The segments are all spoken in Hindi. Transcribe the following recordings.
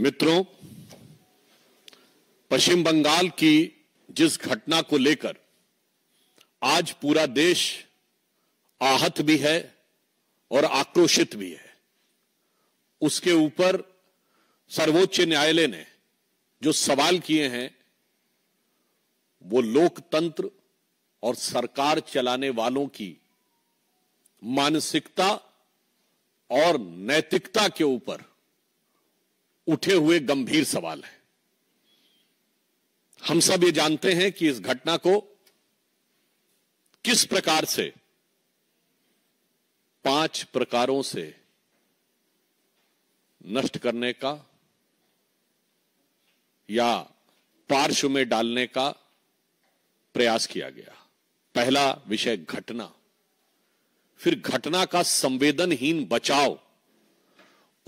मित्रों पश्चिम बंगाल की जिस घटना को लेकर आज पूरा देश आहत भी है और आक्रोशित भी है उसके ऊपर सर्वोच्च न्यायालय ने जो सवाल किए हैं वो लोकतंत्र और सरकार चलाने वालों की मानसिकता और नैतिकता के ऊपर उठे हुए गंभीर सवाल है हम सब ये जानते हैं कि इस घटना को किस प्रकार से पांच प्रकारों से नष्ट करने का या पार्श्व में डालने का प्रयास किया गया पहला विषय घटना फिर घटना का संवेदनहीन बचाव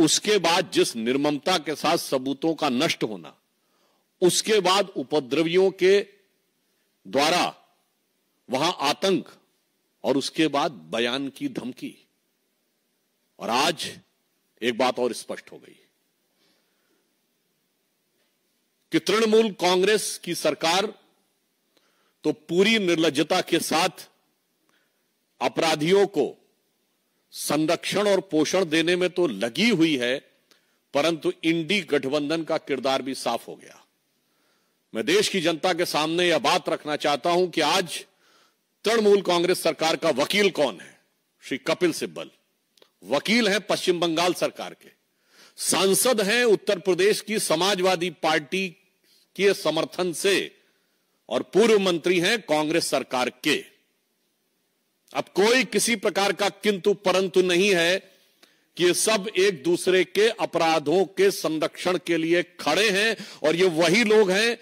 उसके बाद जिस निर्ममता के साथ सबूतों का नष्ट होना उसके बाद उपद्रवियों के द्वारा वहां आतंक और उसके बाद बयान की धमकी और आज एक बात और स्पष्ट हो गई कि तृणमूल कांग्रेस की सरकार तो पूरी निर्लजता के साथ अपराधियों को संरक्षण और पोषण देने में तो लगी हुई है परंतु इंडी गठबंधन का किरदार भी साफ हो गया मैं देश की जनता के सामने यह बात रखना चाहता हूं कि आज तृणमूल कांग्रेस सरकार का वकील कौन है श्री कपिल सिब्बल वकील हैं पश्चिम बंगाल सरकार के सांसद हैं उत्तर प्रदेश की समाजवादी पार्टी के समर्थन से और पूर्व मंत्री हैं कांग्रेस सरकार के अब कोई किसी प्रकार का किंतु परंतु नहीं है कि ये सब एक दूसरे के अपराधों के संरक्षण के लिए खड़े हैं और ये वही लोग हैं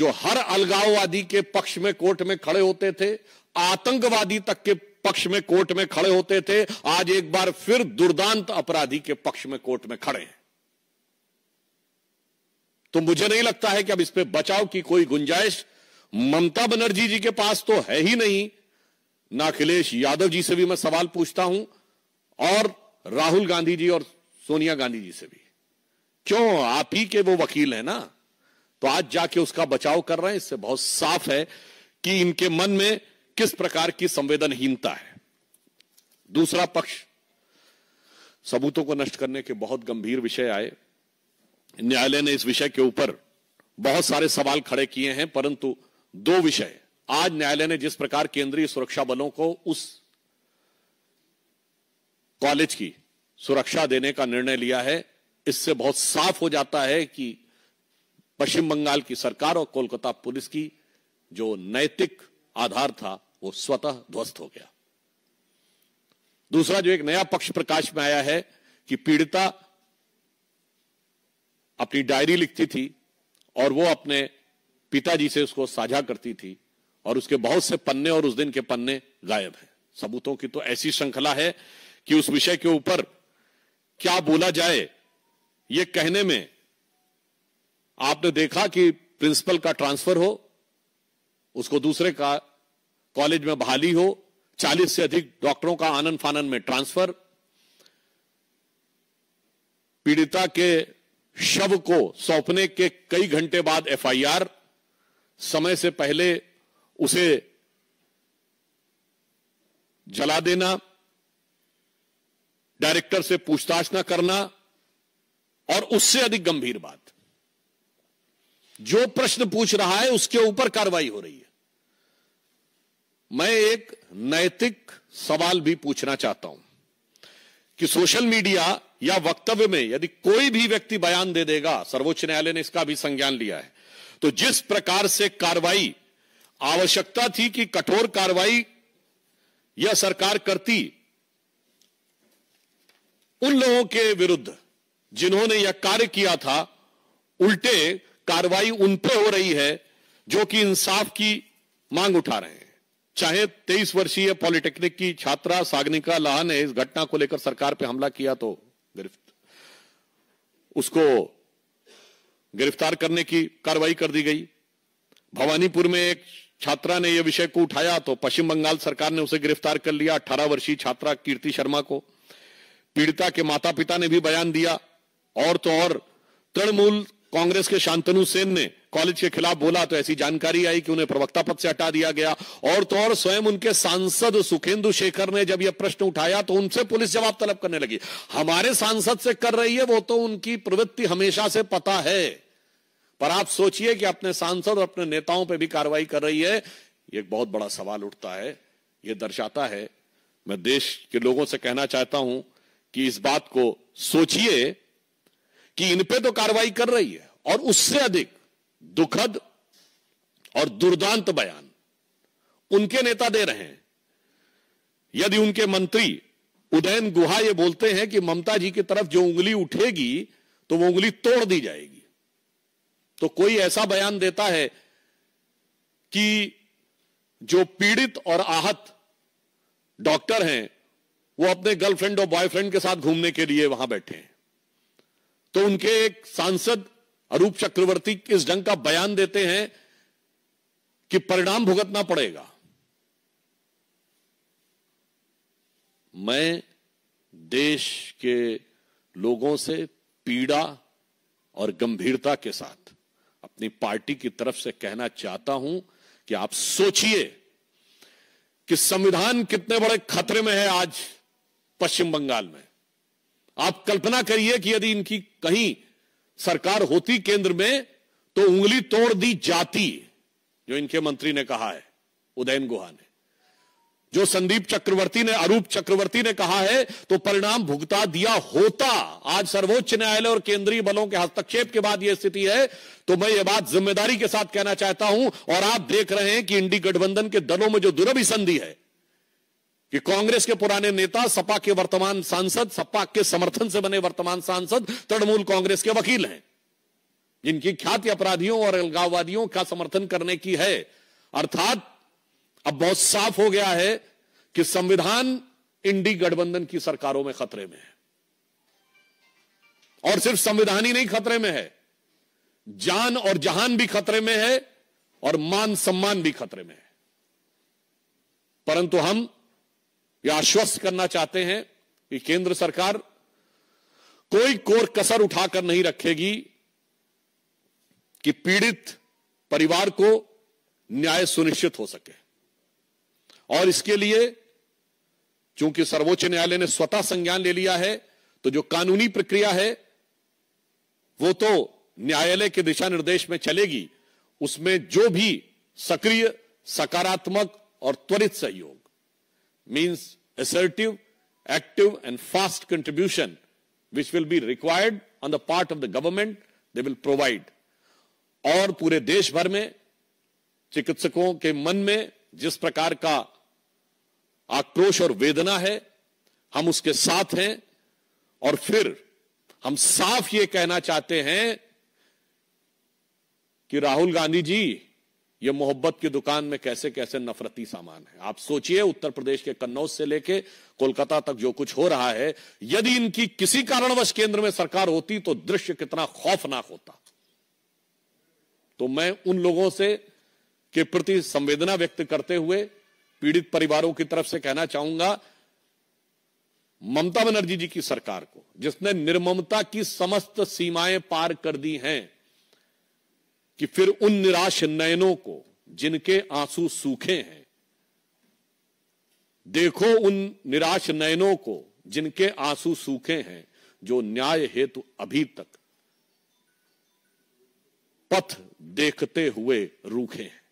जो हर अलगाववादी के पक्ष में कोर्ट में खड़े होते थे आतंकवादी तक के पक्ष में कोर्ट में खड़े होते थे आज एक बार फिर दुर्दांत अपराधी के पक्ष में कोर्ट में खड़े हैं तो मुझे नहीं लगता है कि अब इस पर बचाव की कोई गुंजाइश ममता बनर्जी जी के पास तो है ही नहीं ना अखिलेश यादव जी से भी मैं सवाल पूछता हूं और राहुल गांधी जी और सोनिया गांधी जी से भी क्यों आप ही के वो वकील हैं ना तो आज जाके उसका बचाव कर रहे हैं इससे बहुत साफ है कि इनके मन में किस प्रकार की संवेदनहीनता है दूसरा पक्ष सबूतों को नष्ट करने के बहुत गंभीर विषय आए न्यायालय ने इस विषय के ऊपर बहुत सारे सवाल खड़े किए हैं परंतु दो विषय आज न्यायालय ने जिस प्रकार केंद्रीय सुरक्षा बलों को उस कॉलेज की सुरक्षा देने का निर्णय लिया है इससे बहुत साफ हो जाता है कि पश्चिम बंगाल की सरकार और कोलकाता पुलिस की जो नैतिक आधार था वो स्वतः ध्वस्त हो गया दूसरा जो एक नया पक्ष प्रकाश में आया है कि पीड़िता अपनी डायरी लिखती थी और वो अपने पिताजी से उसको साझा करती थी और उसके बहुत से पन्ने और उस दिन के पन्ने गायब हैं सबूतों की तो ऐसी श्रृंखला है कि उस विषय के ऊपर क्या बोला जाए ये कहने में आपने देखा कि प्रिंसिपल का ट्रांसफर हो उसको दूसरे का कॉलेज में बहाली हो 40 से अधिक डॉक्टरों का आनंद फानन में ट्रांसफर पीड़िता के शव को सौंपने के कई घंटे बाद एफआईआर समय से पहले उसे जला देना डायरेक्टर से पूछताछ ना करना और उससे अधिक गंभीर बात जो प्रश्न पूछ रहा है उसके ऊपर कार्रवाई हो रही है मैं एक नैतिक सवाल भी पूछना चाहता हूं कि सोशल मीडिया या वक्तव्य में यदि कोई भी व्यक्ति बयान दे देगा सर्वोच्च न्यायालय ने इसका भी संज्ञान लिया है तो जिस प्रकार से कार्रवाई आवश्यकता थी कि कठोर कार्रवाई यह सरकार करती उन लोगों के विरुद्ध जिन्होंने यह कार्य किया था उल्टे कार्रवाई उन पर हो रही है जो कि इंसाफ की मांग उठा रहे हैं चाहे 23 वर्षीय पॉलिटेक्निक की छात्रा सागनिका लाह ने इस घटना को लेकर सरकार पर हमला किया तो गिरफ्त उसको गिरफ्तार करने की कार्रवाई कर दी गई भवानीपुर में एक छात्रा ने यह विषय को उठाया तो पश्चिम बंगाल सरकार ने उसे गिरफ्तार कर लिया अठारह वर्षीय छात्रा कीर्ति शर्मा को पीड़िता के माता पिता ने भी बयान दिया और तो और तृणमूल कांग्रेस के शांतनु सेन ने कॉलेज के खिलाफ बोला तो ऐसी जानकारी आई कि उन्हें प्रवक्ता पद से हटा दिया गया और तो और स्वयं उनके सांसद सुखेंदु शेखर ने जब यह प्रश्न उठाया तो उनसे पुलिस जवाब तलब करने लगी हमारे सांसद से कर रही है वो तो उनकी प्रवृत्ति हमेशा से पता है पर आप सोचिए कि अपने सांसद और अपने नेताओं पर भी कार्रवाई कर रही है ये एक बहुत बड़ा सवाल उठता है ये दर्शाता है मैं देश के लोगों से कहना चाहता हूं कि इस बात को सोचिए कि इन पे तो कार्रवाई कर रही है और उससे अधिक दुखद और दुर्दांत बयान उनके नेता दे रहे हैं यदि उनके मंत्री उदयन गुहा ये बोलते हैं कि ममता जी की तरफ जो उंगली उठेगी तो वो उंगली तोड़ दी जाएगी तो कोई ऐसा बयान देता है कि जो पीड़ित और आहत डॉक्टर हैं वो अपने गर्लफ्रेंड और बॉयफ्रेंड के साथ घूमने के लिए वहां बैठे हैं तो उनके एक सांसद अरूप चक्रवर्ती इस ढंग का बयान देते हैं कि परिणाम भुगतना पड़ेगा मैं देश के लोगों से पीड़ा और गंभीरता के साथ अपनी पार्टी की तरफ से कहना चाहता हूं कि आप सोचिए कि संविधान कितने बड़े खतरे में है आज पश्चिम बंगाल में आप कल्पना करिए कि यदि इनकी कहीं सरकार होती केंद्र में तो उंगली तोड़ दी जाती जो इनके मंत्री ने कहा है उदयन गुहा ने जो संदीप चक्रवर्ती ने अरूप चक्रवर्ती ने कहा है तो परिणाम भुगता दिया होता आज सर्वोच्च न्यायालय और केंद्रीय बलों के हस्तक्षेप के बाद यह स्थिति है तो मैं ये बात जिम्मेदारी के साथ कहना चाहता हूं और आप देख रहे हैं कि इंडी गठबंधन के दलों में जो दुर्भि संधि है कि कांग्रेस के पुराने नेता सपा के वर्तमान सांसद सपा के समर्थन से बने वर्तमान सांसद तृणमूल कांग्रेस के वकील हैं जिनकी ख्याति अपराधियों और अलगाववादियों का समर्थन करने की है अर्थात अब बहुत साफ हो गया है कि संविधान इंडी गठबंधन की सरकारों में खतरे में है और सिर्फ संविधान ही नहीं खतरे में है जान और जहान भी खतरे में है और मान सम्मान भी खतरे में है परंतु हम यह आश्वस्त करना चाहते हैं कि केंद्र सरकार कोई कोर कसर उठाकर नहीं रखेगी कि पीड़ित परिवार को न्याय सुनिश्चित हो सके और इसके लिए चूंकि सर्वोच्च न्यायालय ने स्वतः संज्ञान ले लिया है तो जो कानूनी प्रक्रिया है वो तो न्यायालय के दिशा निर्देश में चलेगी उसमें जो भी सक्रिय सकारात्मक और त्वरित सहयोग means assertive active and fast contribution which will be required on the part of the government they will provide और पूरे देश भर में चिकित्सकों के मन में जिस प्रकार का आक्रोश और वेदना है हम उसके साथ हैं और फिर हम साफ ये कहना चाहते हैं कि राहुल गांधी जी ये मोहब्बत की दुकान में कैसे कैसे नफरती सामान है आप सोचिए उत्तर प्रदेश के कन्नौज से लेके कोलकाता तक जो कुछ हो रहा है यदि इनकी किसी कारणवश केंद्र में सरकार होती तो दृश्य कितना खौफनाक होता तो मैं उन लोगों से के प्रति संवेदना व्यक्त करते हुए पीड़ित परिवारों की तरफ से कहना चाहूंगा ममता बनर्जी जी की सरकार को जिसने निर्ममता की समस्त सीमाएं पार कर दी हैं कि फिर उन निराश नयनों को जिनके आंसू सूखे हैं देखो उन निराश नयनों को जिनके आंसू सूखे हैं जो न्याय हेतु अभी तक पथ देखते हुए रूखे हैं